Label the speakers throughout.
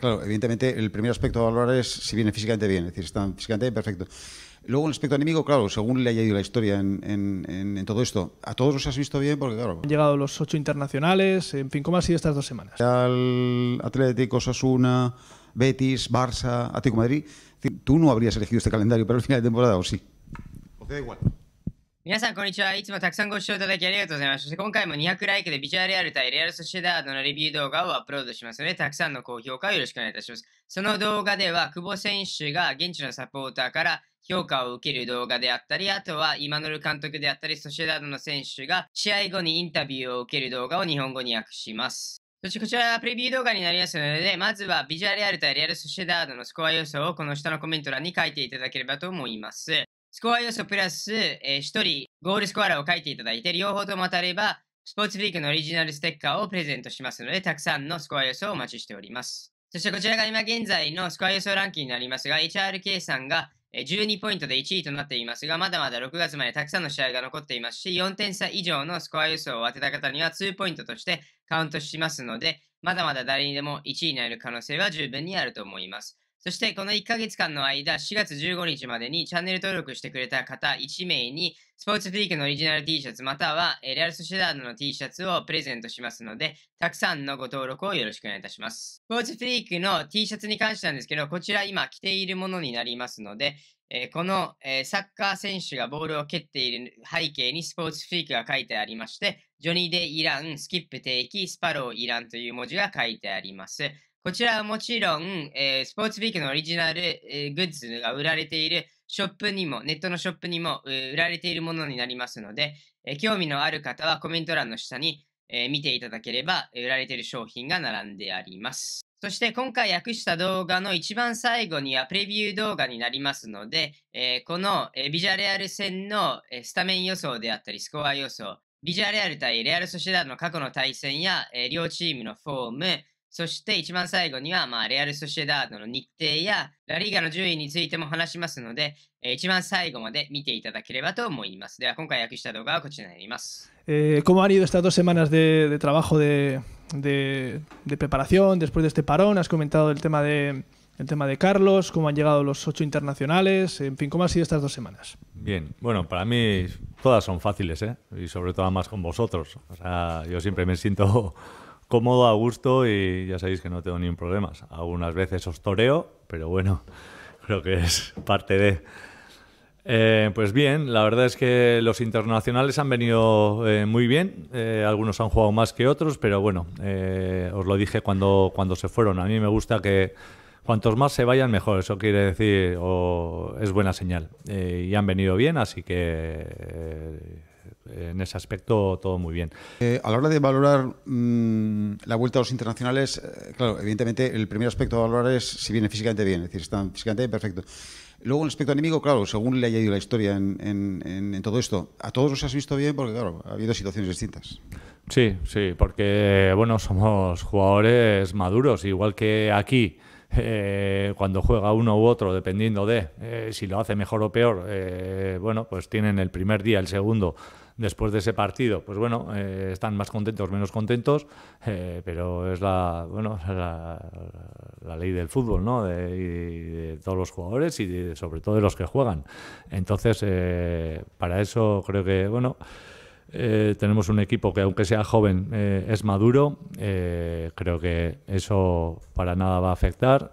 Speaker 1: claro, evidentemente el primer aspecto a valorar es si viene físicamente bien, es decir, están físicamente bien, perfecto. Luego, el aspecto enemigo, claro, según le haya ido la historia en, todo esto, a todos los has visto bien, porque claro.
Speaker 2: Han llegado los ocho internacionales, en fin, ¿cómo han sido estas dos semanas?
Speaker 1: Al Atlético, Sasuna, Betis, Barça, Atlético Madrid. Tú no habrías elegido este calendario para el final de temporada, ¿o sí?
Speaker 3: ¿O te da igual? 皆さん、こんにちは。いつもたくさんご視聴いただきありがとうございます。そして今回も200ライクでビジュアルレアル対レアルソシェダードのレビュー動画をアップロードしますので、たくさんの高評価をよろしくお願いいたします。その動画では、久保選手が現地のサポーターから評価を受ける動画であったり、あとは今ル監督であったり、ソシェダードの選手が試合後にインタビューを受ける動画を日本語に訳します。そしてこちらはプレビュー動画になりますので、まずはビジュアルレアル対レアルソシェダードのスコア予想をこの下のコメント欄に書いていただければと思います。スコア要素プラス、えー、1人ゴールスコアラーを書いていただいて、両方とも当たれば、スポーツフリークのオリジナルステッカーをプレゼントしますので、たくさんのスコア予想をお待ちしております。そしてこちらが今現在のスコア予想ランキングになりますが、HRK さんが12ポイントで1位となっていますが、まだまだ6月までたくさんの試合が残っていますし、4点差以上のスコア予想を当てた方には2ポイントとしてカウントしますので、まだまだ誰にでも1位になる可能性は十分にあると思います。そしてこの1ヶ月間の間、4月15日までにチャンネル登録してくれた方1名に、スポーツフリークのオリジナル T シャツまたは、レアル・ソシェダードの T シャツをプレゼントしますので、たくさんのご登録をよろしくお願いいたします。スポーツフリークの T シャツに関してなんですけど、こちら今着ているものになりますので、えー、この、えー、サッカー選手がボールを蹴っている背景にスポーツフリークが書いてありまして、ジョニー・デ・イラン、スキップ定期、スパロー・イランという文字が書いてあります。こちらはもちろん、えー、スポーツビークのオリジナル、えー、グッズが売られているショップにも、ネットのショップにも、売られているものになりますので、え興味のある方はコメント欄の下に、え見ていただければ、え売られている商品が並んであります。そして今回訳した動画の一番最後にはプレビュー動画になりますので、えこの、えビジャレアル戦の、えスタメン予想であったりスコア予想、ビジャレアル対レアルソシダの過去の対戦や、え両チームのフォーム、
Speaker 2: ¿Cómo han ido estas dos semanas de, trabajo de, preparación después de este parón? Has comentado el tema, de, el tema de Carlos, cómo han llegado los ocho internacionales, en fin, ¿cómo han sido estas dos semanas? Bien, bueno, para mí todas son fáciles, ¿eh? Y sobre todo más con vosotros. O sea, yo siempre me siento cómodo, a gusto y ya sabéis que no tengo ningún problema. Algunas veces os toreo, pero bueno, creo que es parte de... Eh, pues bien, la verdad es que los internacionales han venido eh, muy bien, eh, algunos han jugado más que otros, pero bueno, os lo dije cuando, cuando se fueron, a mí me gusta que cuantos más se vayan mejor, eso quiere decir, es buena señal. y han venido bien, así que en ese aspecto todo muy bien.
Speaker 1: Eh, a la hora de valorar mm, la vuelta a los internacionales, eh, claro, evidentemente el primer aspecto a valorar es si viene físicamente bien, es decir, están físicamente perfecto. Luego, en el aspecto enemigo claro, según le haya ido la historia en, todo esto, ¿a todos los has visto bien? Porque, claro, ha habido situaciones distintas.
Speaker 2: Sí, sí, porque, bueno, somos jugadores maduros, igual que aquí. Eh, cuando juega uno u otro, dependiendo de eh, si lo hace mejor o peor, eh, bueno, pues tienen el primer día, el segundo, después de ese partido, pues bueno, están más contentos, menos contentos, pero es la, bueno, la, ley del fútbol, ¿no? De, de todos los jugadores y sobre todo de los que juegan. Entonces, para eso creo que, bueno... Eh, tenemos un equipo que, aunque sea joven, eh, es maduro. Eh, creo que eso para nada va a afectar.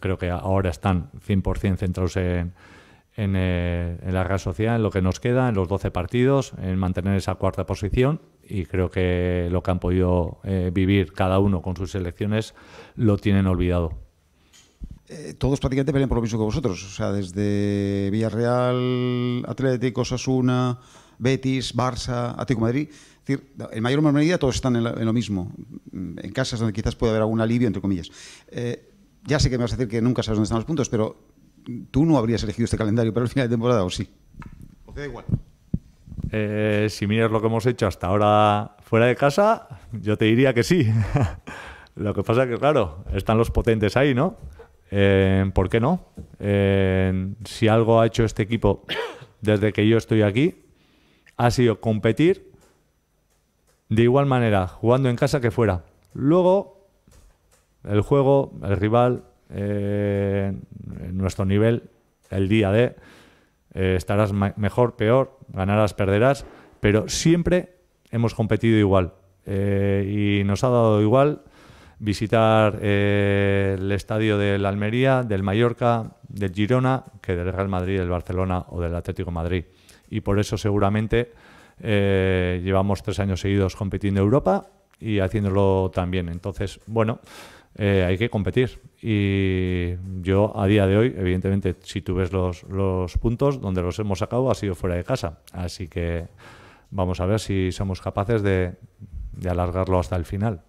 Speaker 2: creo que ahora están 100% centrados en, la red social, en lo que nos queda, en los 12 partidos, en mantener esa cuarta posición. Y creo que lo que han podido vivir cada uno con sus elecciones lo tienen olvidado.
Speaker 1: todos prácticamente pelean por lo mismo que vosotros. O sea, desde Villarreal, Atlético, Sasuna, Betis, Barça, Atlético Madrid. en mayor o medida todos están en, lo mismo, mm, en casas donde quizás puede haber algún alivio, entre comillas. Eh, ya sé que me vas a decir que nunca sabes dónde están los puntos, pero mm, tú no habrías elegido este calendario para el final de temporada, ¿o sí? ¿O te da igual?
Speaker 2: Eh, si miras lo que hemos hecho hasta ahora fuera de casa, yo te diría que sí. lo que pasa es que, claro, están los potentes ahí, ¿no? Eh, ¿Por qué no? si algo ha hecho este equipo desde que yo estoy aquí, ha sido competir de igual manera, jugando en casa que fuera. Luego, el juego, el rival, eh, nuestro nivel, el día de, eh, estarás mejor, peor, ganarás, perderás, pero siempre hemos competido igual. Eh, y nos ha dado igual visitar el estadio del Almería, del Mallorca, del Girona, que del Real Madrid, del Barcelona o del Atlético Madrid y por eso seguramente eh, llevamos tres años seguidos compitiendo en Europa y haciéndolo también. Entonces, bueno, eh, hay que competir. Y yo a día de hoy, evidentemente, si tú ves los, puntos donde los hemos sacado, ha sido fuera de casa. Así que vamos a ver si somos capaces de alargarlo hasta el final.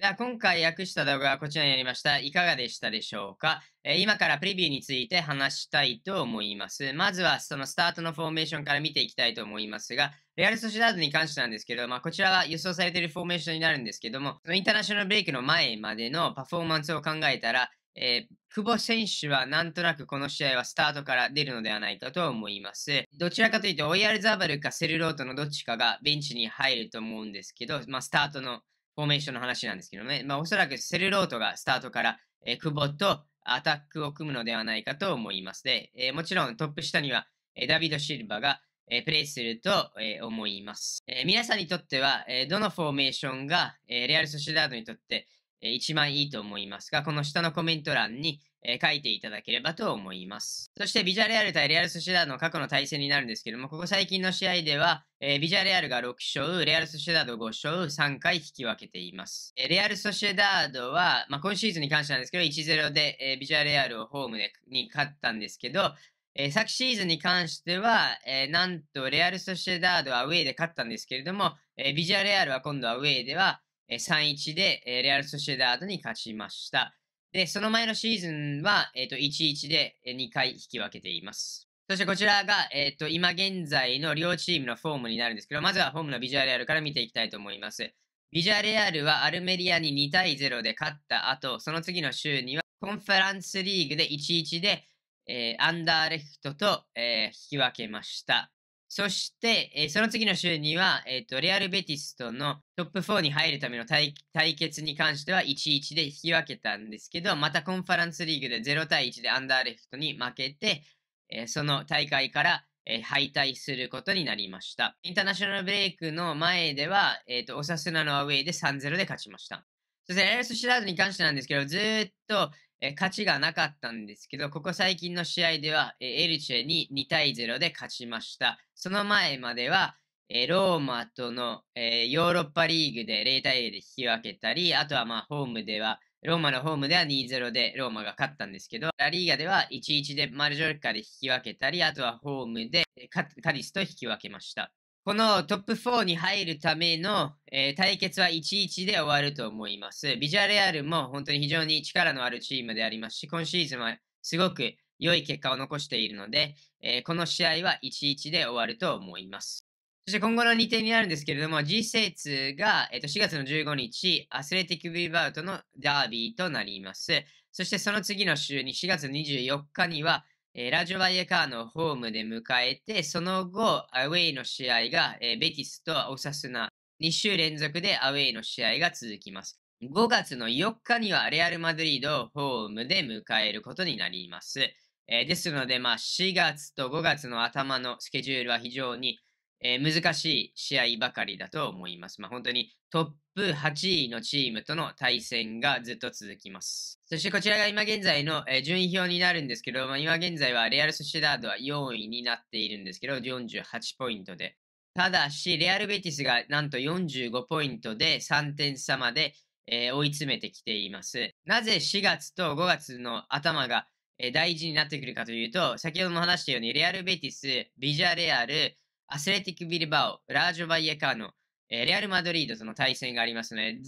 Speaker 3: では今回訳した動画はこちらになりました。いかがでしたでしょうか、えー、今からプレビューについて話したいと思います。まずはそのスタートのフォーメーションから見ていきたいと思いますが、レアル・ソシダードに関してなんですけど、まあ、こちらは予想されているフォーメーションになるんですけども、そのインターナショナルブレイクの前までのパフォーマンスを考えたら、えー、久保選手はなんとなくこの試合はスタートから出るのではないかと思います。どちらかというと、オイヤルザーバルかセルロートのどっちかがベンチに入ると思うんですけど、まあ、スタートのフォーメーションの話なんですけどね、まあ、おそらくセルロートがスタートから、えー、久保とアタックを組むのではないかと思います。で、えー、もちろんトップ下には、えダビド・シルバが、えプレイすると、え思います、え皆さんにとっては、えどのフォーメーションが、えレアル・ソシダードにとって、一番いいと思いますが、この下のコメント欄に、書いていただければと思います。そして、ビジャレアル対レアル・ソシエダーの過去の対戦になるんですけども、ここ最近の試合では、えー、ビジャレアルが6勝、レアル・ソシエダード5勝、3回引き分けています。えー、レアル・ソシエダードは、まあ、今シーズンに関してなんですけど、1-0で、えー、ビジャレアルをホームでに勝ったんですけど、えー、昨シーズンに関しては、えー、なんとレアル・ソシエダードはウェイで勝ったんですけれども、えー、ビジャレアルは今度はウェイでは、3-1で、レアル・ソシエダードに勝ちました。で、その前のシーズンは、えっ、と、1-1で2回引き分けています。そしてこちらが、えっ、と、今現在の両チームのフォームになるんですけど、まずはフォームのビジュアレアルから見ていきたいと思います。ビジュアレアルはアルメリアに2対0で勝った後、その次の週にはコンファランスリーグで1-1で、えー、アンダーレフトと、えー、引き分けました。そして、えー、その次の週には、えっ、ー、と、レアル・ベティスとのトップ4に入るための対決に関しては1-1で引き分けたんですけど、またコンファランスリーグで0対1でアンダーレフトに負けて、えー、その大会から、え敗退することになりました。インターナショナルブレイクの前では、えっ、と、オサスナのアウェイで3-0で勝ちました。そしてエース知らずに関してなんですけど、ずっと、えー、勝ちがなかったんですけど、ここ最近の試合では、えー、エルチェに2対0で勝ちました。その前までは、えー、ローマとの、えー、ヨーロッパリーグで0対0で引き分けたり、あとはまあホームでは、ローマのホームでは2-0でローマが勝ったんですけど、ラリーガでは1-1でマルジョルカで引き分けたり、あとはホームでカディスと引き分けました。このトップ4に入るための、えー、対決は1-1で終わると思います。ビジャレアルも本当に非常に力のあるチームでありますし、今シーズンはすごく良い結果を残しているので、えー、この試合は1-1で終わると思います。そして今後の日程になるんですけれども、G2 が、えー、と4月の15日、アスレティック・ビーバウトのダービーとなります。そしてその次の週に4月24日には、えー、ラジオバイエカーのホームで迎えて、その後、アウェイの試合が、えー、ベティスとオサスナ、2週連続でアウェイの試合が続きます。5月の4日にはレアル・マドリードをホームで迎えることになります。えー、ですので、まあ、4月と5月の頭のスケジュールは非常にえー、難しい試合ばかりだと思います。まあ、本当にトップ8位のチームとの対戦がずっと続きます。そしてこちらが今現在の、順位表になるんですけど、まあ、今現在はレアル・ソシダードは4位になっているんですけど、48ポイントで。ただし、レアル・ベティスがなんと45ポイントで3点差まで、えー、追い詰めてきています。なぜ4月と5月の頭が、大事になってくるかというと、先ほども話したように、レアル・ベティス、ビジャレアル、アスレティック・ビルバオ、ラージョ・バイエカーノ、えー、レアル・マドリードとの対戦がありますので、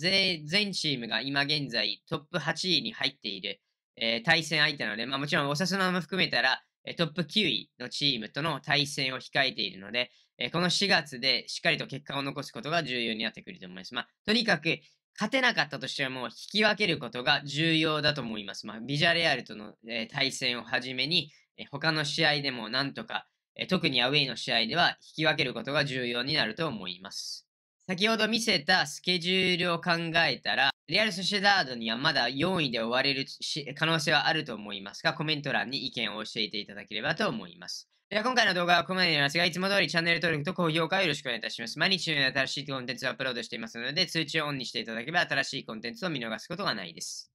Speaker 3: 全チームが今現在トップ8位に入っている、えー、対戦相手なので、まあ、もちろんおサスナも含めたら、えー、トップ9位のチームとの対戦を控えているので、えー、この4月でしっかりと結果を残すことが重要になってくると思います。まあ、とにかく、勝てなかったとしても引き分けることが重要だと思います。まあ、ビジャレアルとの、えー、対戦をはじめに、えー、他の試合でもなんとか、特にアウェイの試合では引き分けることが重要になると思います。先ほど見せたスケジュールを考えたら、リアル・ソシエダードにはまだ4位で終われる可能性はあると思いますが、コメント欄に意見を教えていただければと思います。では今回の動画はここまでになりますが、いつも通りチャンネル登録と高評価をよろしくお願いいたします。毎日のように新しいコンテンツをアップロードしていますので、通知をオンにしていただければ新しいコンテンツを見逃すことがないです。